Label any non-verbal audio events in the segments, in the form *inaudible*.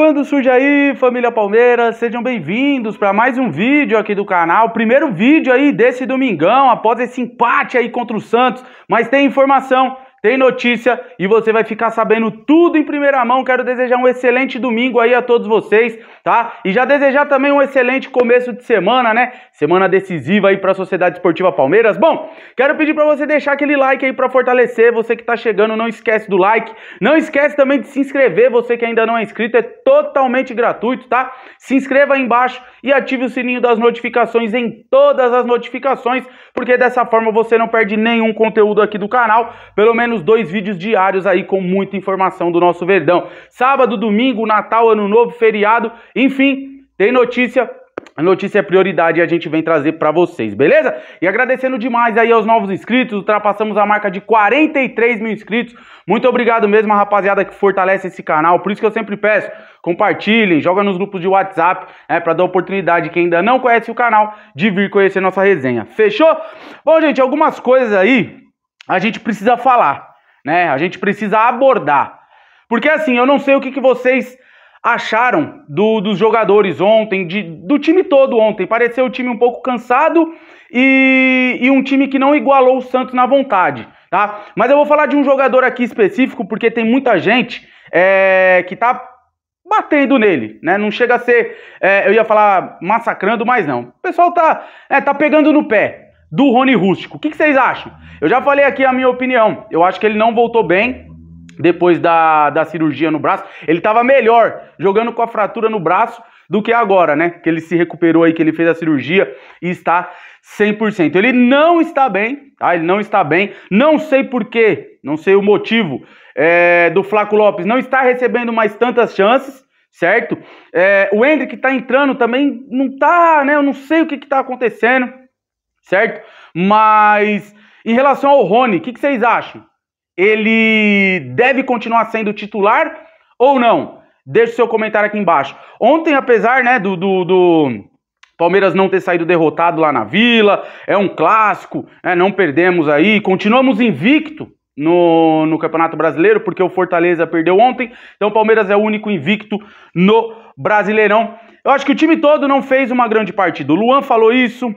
Quando surge aí, família Palmeiras, sejam bem-vindos para mais um vídeo aqui do canal. Primeiro vídeo aí desse domingão, após esse empate aí contra o Santos. Mas tem informação tem notícia e você vai ficar sabendo tudo em primeira mão. Quero desejar um excelente domingo aí a todos vocês, tá? E já desejar também um excelente começo de semana, né? Semana decisiva aí para a Sociedade Esportiva Palmeiras. Bom, quero pedir para você deixar aquele like aí para fortalecer. Você que tá chegando, não esquece do like. Não esquece também de se inscrever. Você que ainda não é inscrito, é totalmente gratuito, tá? Se inscreva aí embaixo e ative o sininho das notificações em todas as notificações, porque dessa forma você não perde nenhum conteúdo aqui do canal. Pelo menos menos dois vídeos diários aí com muita informação do nosso Verdão. Sábado, domingo, Natal, Ano Novo, feriado, enfim, tem notícia a notícia é prioridade e a gente vem trazer para vocês, beleza? E agradecendo demais aí aos novos inscritos, ultrapassamos a marca de 43 mil inscritos. Muito obrigado mesmo, a rapaziada que fortalece esse canal. Por isso que eu sempre peço, compartilhem, joga nos grupos de WhatsApp, é né, para dar oportunidade quem ainda não conhece o canal de vir conhecer nossa resenha. Fechou? Bom, gente, algumas coisas aí a gente precisa falar, né? A gente precisa abordar. Porque assim, eu não sei o que, que vocês acharam do, dos jogadores ontem, de, do time todo ontem. Pareceu o time um pouco cansado e, e, um time que não igualou o Santos na vontade, tá? Mas eu vou falar de um jogador aqui específico, porque tem muita gente é, que tá batendo nele, né? Não chega a ser, é, eu ia falar massacrando, mas não. O pessoal tá, é, tá pegando no pé, do Rony Rústico. O que, que vocês acham? Eu já falei aqui a minha opinião. Eu acho que ele não voltou bem, depois da, da cirurgia no braço. Ele estava melhor jogando com a fratura no braço do que agora, né? Que ele se recuperou aí, que ele fez a cirurgia e está 100%. Ele não está bem, tá? Ele não está bem. Não sei porquê, não sei o motivo é, do Flaco Lopes não está recebendo mais tantas chances. Certo? É, o Hendrick está entrando também, não tá, né? Eu não sei o que, está acontecendo certo? Mas em relação ao Rony, o que, que vocês acham? Ele deve continuar sendo titular ou não? Deixe seu comentário aqui embaixo. Ontem, apesar né, do, do, do, Palmeiras não ter saído derrotado lá na Vila, é um clássico, né, não perdemos aí, continuamos invicto no, no Campeonato Brasileiro, porque o Fortaleza perdeu ontem, então o Palmeiras é o único invicto no Brasileirão. Eu acho que o time todo não fez uma grande partida. O Luan falou isso,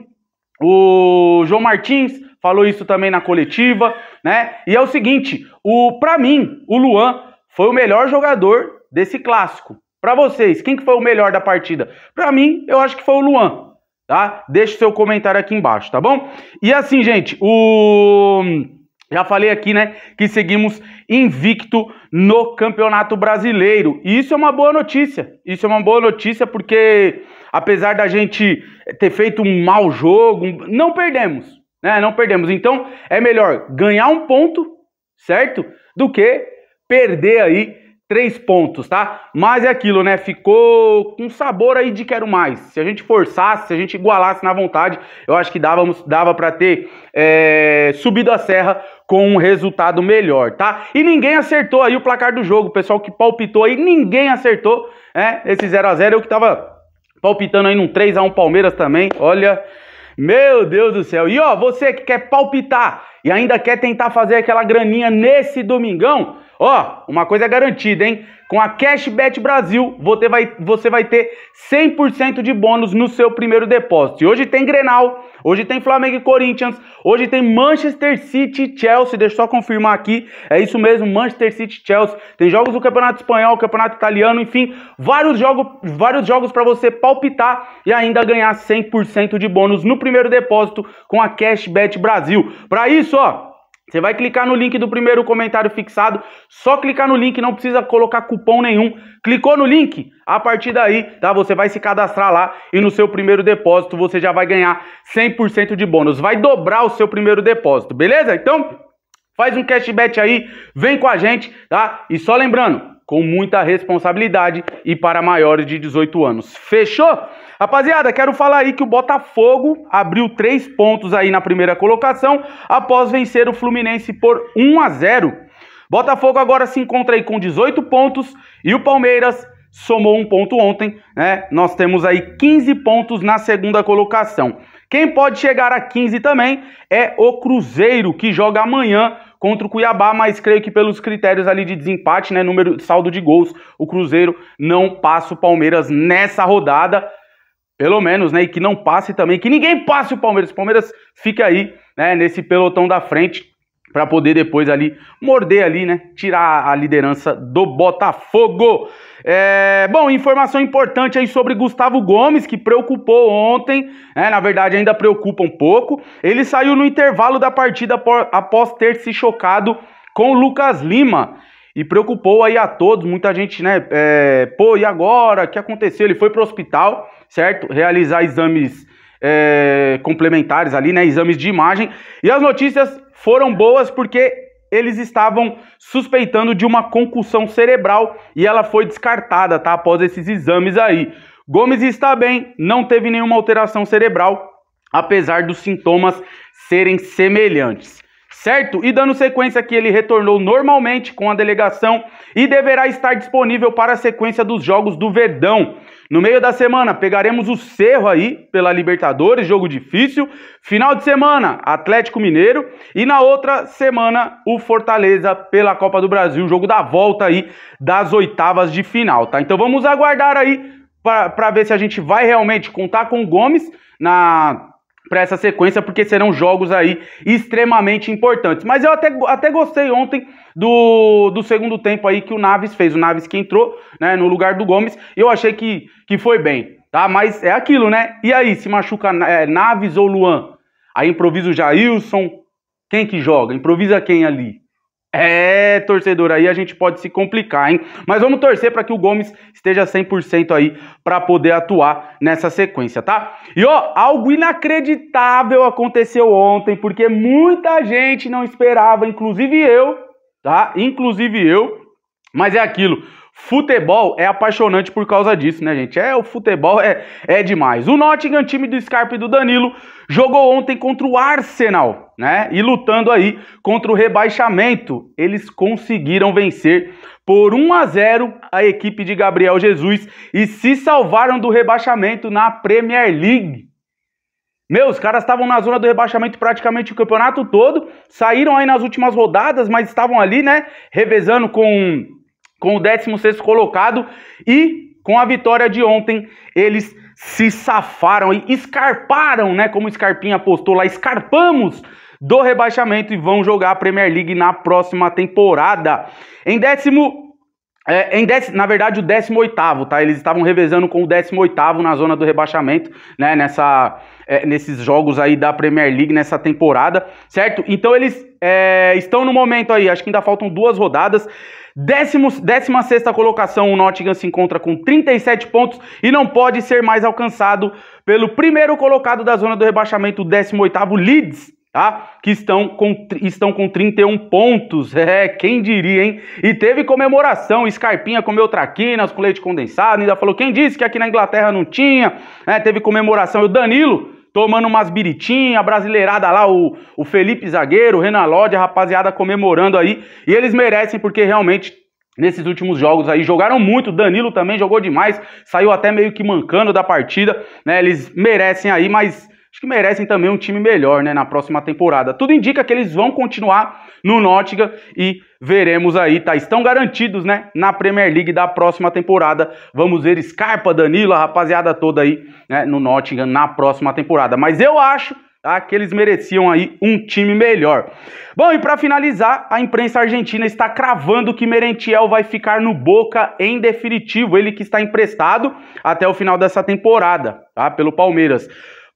o João Martins falou isso também na coletiva, né? E é o seguinte, o para mim, o Luan foi o melhor jogador desse clássico. Para vocês, quem que foi o melhor da partida? Para mim, eu acho que foi o Luan, tá? Deixe seu comentário aqui embaixo, tá bom? E assim, gente, o já falei aqui, né, que seguimos invicto no Campeonato Brasileiro. E isso é uma boa notícia. Isso é uma boa notícia porque apesar da gente ter feito um mau jogo, não perdemos, né? Não perdemos. Então, é melhor ganhar um ponto, certo? Do que perder aí três pontos, tá? Mas é aquilo, né? Ficou com sabor aí de quero mais. Se a gente forçasse, se a gente igualasse na vontade, eu acho que dávamos, dava para ter é, subido a serra com um resultado melhor, tá? E ninguém acertou aí o placar do jogo, o pessoal que palpitou aí, ninguém acertou, né? Esse 0 a 0 eu que tava palpitando aí num 3 a 1 Palmeiras também. Olha, meu Deus do céu. E ó, você que quer palpitar e ainda quer tentar fazer aquela graninha nesse domingão, Ó, oh, uma coisa é garantida, hein? Com a Cashback Brasil, você vai, você vai ter 100% de bônus no seu primeiro depósito. E hoje tem Grenal, hoje tem Flamengo e Corinthians, hoje tem Manchester City e Chelsea. Deixa eu só confirmar aqui, é isso mesmo, Manchester City e Chelsea. Tem jogos do Campeonato Espanhol, Campeonato Italiano, enfim, vários, jogo, vários jogos para você palpitar e ainda ganhar 100% de bônus no primeiro depósito com a Cashback Brasil. Para isso, ó você vai clicar no link do primeiro comentário fixado, só clicar no link, não precisa colocar cupom nenhum. Clicou no link, a partir daí, tá? Você vai se cadastrar lá e no seu primeiro depósito você já vai ganhar 100% de bônus. Vai dobrar o seu primeiro depósito, beleza? Então, faz um cashback aí, vem com a gente, tá? E só lembrando, com muita responsabilidade e para maiores de 18 anos. Fechou? Rapaziada, quero falar aí que o Botafogo abriu três pontos aí na primeira colocação após vencer o Fluminense por 1 a 0. Botafogo agora se encontra aí com 18 pontos e o Palmeiras somou um ponto ontem, né? Nós temos aí 15 pontos na segunda colocação. Quem pode chegar a 15 também é o Cruzeiro, que joga amanhã contra o Cuiabá, mas creio que pelos critérios ali de desempate, né, número saldo de gols, o Cruzeiro não passa o Palmeiras nessa rodada, pelo menos, né, e que não passe também, que ninguém passe o Palmeiras. O Palmeiras fica aí, né, nesse pelotão da frente para poder depois ali morder ali, né? Tirar a liderança do Botafogo. É, bom, informação importante aí sobre Gustavo Gomes, que preocupou ontem, né, na verdade ainda preocupa um pouco. Ele saiu no intervalo da partida após ter se chocado com o Lucas Lima e preocupou aí a todos, muita gente, né? É, Pô, e agora? O que aconteceu? Ele foi para o hospital, certo? Realizar exames. É, complementares ali, né? Exames de imagem. E as notícias foram boas porque eles estavam suspeitando de uma concussão cerebral e ela foi descartada, tá? Após esses exames aí. Gomes está bem, não teve nenhuma alteração cerebral, apesar dos sintomas serem semelhantes certo? E dando sequência que ele retornou normalmente com a delegação e deverá estar disponível para a sequência dos jogos do Verdão. No meio da semana pegaremos o Cerro aí pela Libertadores, jogo difícil. Final de semana, Atlético Mineiro e na outra semana o Fortaleza pela Copa do Brasil, jogo da volta aí das oitavas de final, tá? Então vamos aguardar aí para ver se a gente vai realmente contar com o Gomes na para essa sequência, porque serão jogos aí extremamente importantes. Mas eu até, até gostei ontem do, do segundo tempo aí que o Naves fez, o Naves que entrou né, no lugar do Gomes, eu achei que, que foi bem, tá? Mas é aquilo, né? E aí, se machuca é, Naves ou Luan? Aí improvisa o Jailson, quem que joga? Improvisa quem ali? É, torcedor, aí a gente pode se complicar, hein? Mas vamos torcer para que o Gomes esteja 100% aí para poder atuar nessa sequência, tá? E ó, algo inacreditável aconteceu ontem, porque muita gente não esperava, inclusive eu, tá? Inclusive eu, mas é aquilo. Futebol é apaixonante por causa disso, né, gente? É, o futebol é, é demais. O Nottingham, time do Scarpe e do Danilo, jogou ontem contra o Arsenal, né? E lutando aí contra o rebaixamento, eles conseguiram vencer por 1 a 0 a equipe de Gabriel Jesus e se salvaram do rebaixamento na Premier League. Meu, os caras estavam na zona do rebaixamento praticamente o campeonato todo, saíram aí nas últimas rodadas, mas estavam ali, né, revezando com com o 16 colocado e com a vitória de ontem, eles se safaram e escarparam, né? Como o Scarpinha apostou lá, escarpamos do rebaixamento e vão jogar a Premier League na próxima temporada. Em décimo. É, em dec, na verdade, o 18, tá? Eles estavam revezando com o 18 na zona do rebaixamento, né? Nessa, é, nesses jogos aí da Premier League nessa temporada, certo? Então eles é, estão no momento aí, acho que ainda faltam duas rodadas. Décimo, décima sexta colocação, o Nottingham se encontra com 37 pontos e não pode ser mais alcançado pelo primeiro colocado da zona do rebaixamento, o 18 oitavo Leeds, tá? Que estão com, estão com 31 pontos. *laughs* É, quem diria, hein? E teve comemoração. Scarpinha comeu traquinas com leite condensado, ainda falou: quem disse que aqui na Inglaterra não tinha? É, teve comemoração. E o Danilo tomando umas biritinhas, a brasileirada lá, o, o Felipe Zagueiro, o Renan Lodge, a rapaziada comemorando aí. E eles merecem porque realmente nesses últimos jogos aí. Jogaram muito, Danilo também jogou demais, saiu até meio que mancando da partida, né? Eles merecem aí, mas acho que merecem também um time melhor né, na próxima temporada. Tudo indica que eles vão continuar no Nottingham e veremos aí, tá? Estão garantidos, né, na Premier League da próxima temporada. Vamos ver Scarpa, Danilo, a rapaziada toda aí, né, no Nottingham na próxima temporada. Mas eu acho tá? Que eles mereciam aí um time melhor. Bom, e para finalizar, a imprensa argentina está cravando que Merentiel vai ficar no Boca em definitivo, ele que está emprestado até o final dessa temporada, tá? Pelo Palmeiras.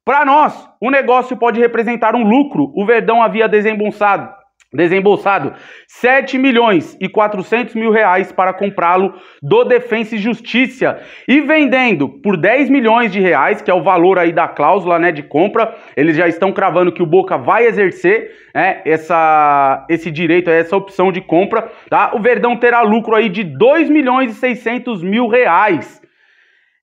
Para nós, o negócio pode representar um lucro. O Verdão havia desembolsado desembolsado 7 milhões e 400 mil reais para comprá-lo do Defensa e Justiça e vendendo por 10 milhões de reais, que é o valor aí da cláusula né, de compra, eles já estão cravando que o Boca vai exercer né, essa, esse direito, essa opção de compra, tá? o Verdão terá lucro aí de 2 milhões e 600 mil reais.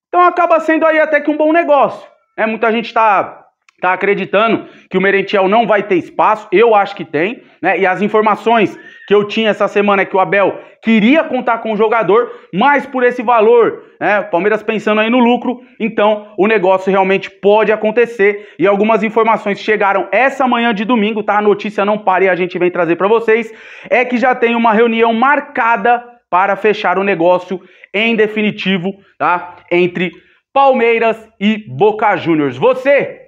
Então acaba sendo aí até que um bom negócio. É, muita gente está tá acreditando que o Merentiel não vai ter espaço, eu acho que tem, né? E as informações que eu tinha essa semana é que o Abel queria contar com o jogador, mas por esse valor, né? Palmeiras pensando aí no lucro, então o negócio realmente pode acontecer. E algumas informações chegaram essa manhã de domingo, tá? A notícia não para e a gente vem trazer para vocês, é que já tem uma reunião marcada para fechar o negócio em definitivo, tá? Entre Palmeiras e Boca Juniors. Você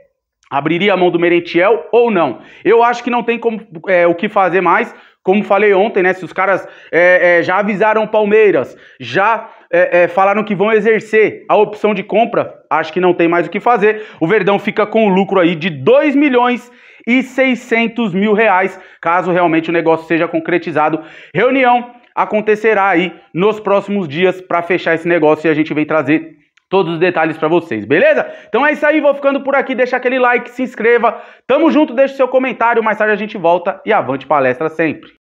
abriria a mão do Merentiel ou não? Eu acho que não tem como, é, o que fazer mais. Como falei ontem, né? Se os caras é, é, já avisaram o Palmeiras, já é, é, falaram que vão exercer a opção de compra, acho que não tem mais o que fazer. O Verdão fica com o lucro aí de 2 milhões e 600 mil reais, caso realmente o negócio seja concretizado. Reunião acontecerá aí nos próximos dias para fechar esse negócio e a gente vem trazer todos os detalhes para vocês, beleza? Então é isso aí, vou ficando por aqui, deixa aquele like, se inscreva, tamo junto, deixa o seu comentário, mais tarde a gente volta e avante palestra sempre!